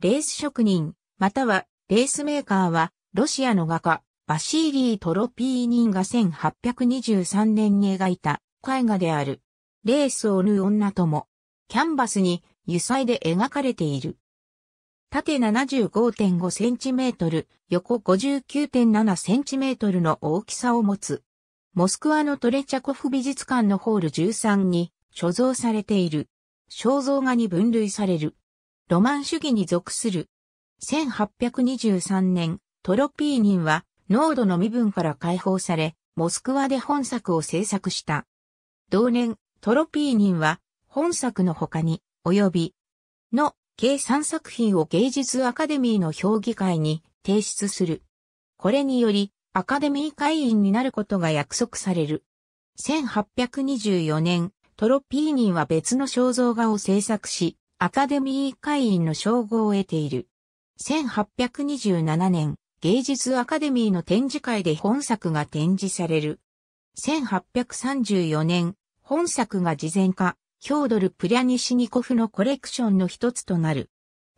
レース職人、またはレースメーカーは、ロシアの画家、バシーリー・トロピーニンが1823年に描いた絵画である。レースを縫う女とも、キャンバスに油彩で描かれている。縦75.5センチメートル、横59.7センチメートルの大きさを持つ。モスクワのトレチャコフ美術館のホール13に所蔵されている。肖像画に分類される。ロマン主義に属する。1823年、トロピーニンは、濃度の身分から解放され、モスクワで本作を制作した。同年、トロピーニンは、本作の他に、及び、の、計3作品を芸術アカデミーの評議会に提出する。これにより、アカデミー会員になることが約束される。1824年、トロピーニンは別の肖像画を制作し、アカデミー会員の称号を得ている。1827年、芸術アカデミーの展示会で本作が展示される。1834年、本作が事前化、ヒョードル・プリャニシニコフのコレクションの一つとなる。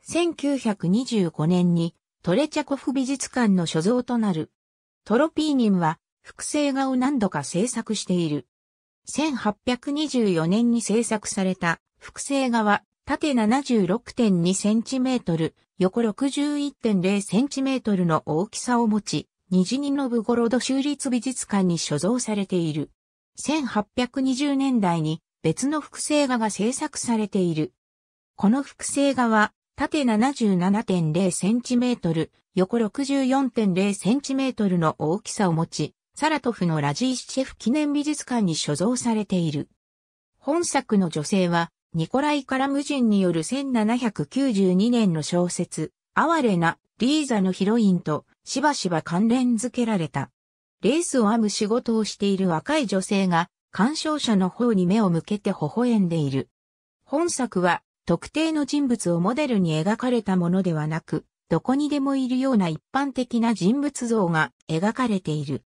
1925年にトレチャコフ美術館の所蔵となる。トロピーニンは複製画を何度か制作している。1824年に制作された複製画は縦 76.2cm、横 61.0cm の大きさを持ち、ニジニノブゴロド州立美術館に所蔵されている。1820年代に別の複製画が制作されている。この複製画は、縦 77.0cm、横 64.0cm の大きさを持ち、サラトフのラジーシチェフ記念美術館に所蔵されている。本作の女性は、ニコライ・カラムジンによる1792年の小説、哀れなリーザのヒロインとしばしば関連付けられた。レースを編む仕事をしている若い女性が鑑賞者の方に目を向けて微笑んでいる。本作は特定の人物をモデルに描かれたものではなく、どこにでもいるような一般的な人物像が描かれている。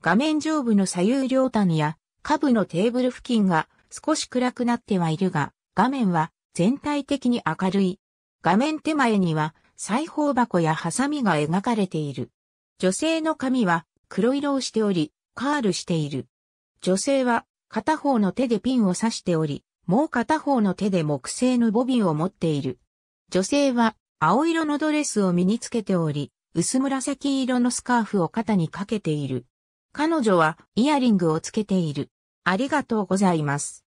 画面上部の左右両端や下部のテーブル付近が少し暗くなってはいるが、画面は全体的に明るい。画面手前には裁縫箱やハサミが描かれている。女性の髪は黒色をしており、カールしている。女性は片方の手でピンを刺しており、もう片方の手で木製のボビンを持っている。女性は青色のドレスを身につけており、薄紫色のスカーフを肩にかけている。彼女はイヤリングをつけている。ありがとうございます。